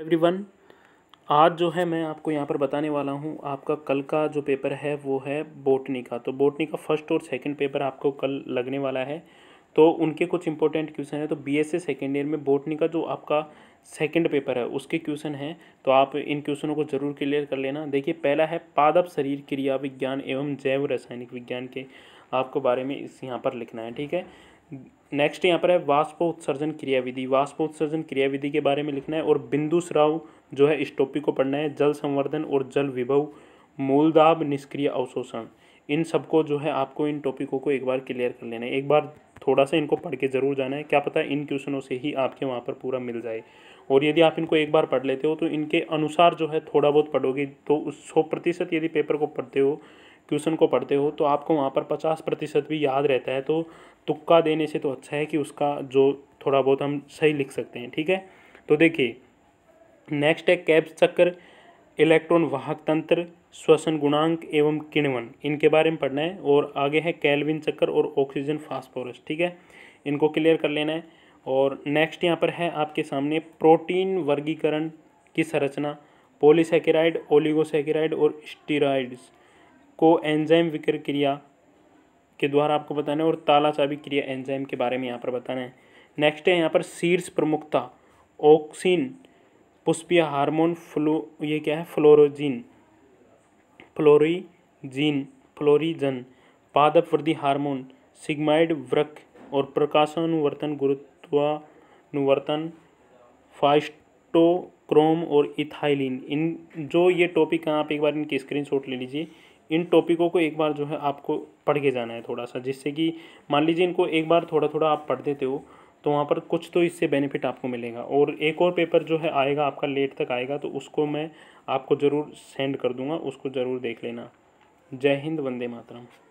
everyone आज जो है मैं आपको यहाँ पर बताने वाला हूँ आपका कल का जो पेपर है वो है बोटनी का तो बोटनी का फर्स्ट और सेकंड पेपर आपको कल लगने वाला है तो उनके कुछ इंपॉर्टेंट क्वेश्चन है तो बीएससी सेकेंड ईयर में बोटनी का जो आपका सेकंड पेपर है उसके क्वेश्चन हैं तो आप इन क्वेश्चनों को जरूर क्लियर कर लेना देखिए पहला है पादप शरीर क्रिया विज्ञान एवं जैव रासायनिक विज्ञान के आपको बारे में इस यहाँ पर लिखना है ठीक है नेक्स्ट यहाँ पर है वाष्प उत्सर्जन क्रियाविधि वाष्प उत्सर्जन क्रियाविधि के बारे में लिखना है और बिंदु स्राव जो है इस टॉपिक को पढ़ना है जल संवर्धन और जल विभव मूलदाब निष्क्रिय अवशोषण इन सबको जो है आपको इन टॉपिकों को एक बार क्लियर कर लेना है एक बार थोड़ा सा इनको पढ़ के ज़रूर जाना है क्या पता इन क्वेश्चनों से ही आपके वहाँ पर पूरा मिल जाए और यदि आप इनको एक बार पढ़ लेते हो तो इनके अनुसार जो है थोड़ा बहुत पढ़ोगे तो उस सौ प्रतिशत यदि पेपर को पढ़ते हो क्वेश्चन को पढ़ते हो तो आपको वहाँ पर पचास प्रतिशत भी याद रहता है तो तुक्का देने से तो अच्छा है कि उसका जो थोड़ा बहुत हम सही लिख सकते हैं ठीक है तो देखिए नेक्स्ट है कैब्स चक्कर इलेक्ट्रॉन वाहक तंत्र श्वसन गुणांक एवं किण्वन इनके बारे में पढ़ना है और आगे है कैलविन चक्कर और ऑक्सीजन फास्फोरस ठीक है इनको क्लियर कर लेना है और नेक्स्ट यहाँ पर है आपके सामने प्रोटीन वर्गीकरण की संरचना पोलिसकेराइड ओलिगोसेकेराइड और स्टीराइड्स को एंजाइम विकर क्रिया के द्वारा आपको बताना है और ताला चाबी क्रिया एंजाइम के बारे में यहाँ पर बताना है नेक्स्ट है यहाँ पर शीर्ष प्रमुखता ऑक्सीन पुष्पीय हार्मोन फ्लो ये क्या है फ्लोरोजीन फ्लोरीजीन फ्लोरीजन पादप वृद्धि हार्मोन सिग्माइड वृक और प्रकाशानुवर्तन गुरुत्वानुवर्तन फाइस्टोक्रोम और इथाइलिन इन जो ये टॉपिक हैं आप एक बार इनकी स्क्रीनशॉट ले लीजिए इन टॉपिकों को एक बार जो है आपको पढ़ के जाना है थोड़ा सा जिससे कि मान लीजिए इनको एक बार थोड़ा थोड़ा आप पढ़ देते हो तो वहाँ पर कुछ तो इससे बेनिफिट आपको मिलेगा और एक और पेपर जो है आएगा आपका लेट तक आएगा तो उसको मैं आपको ज़रूर सेंड कर दूँगा उसको ज़रूर देख लेना जय हिंद वंदे मातरम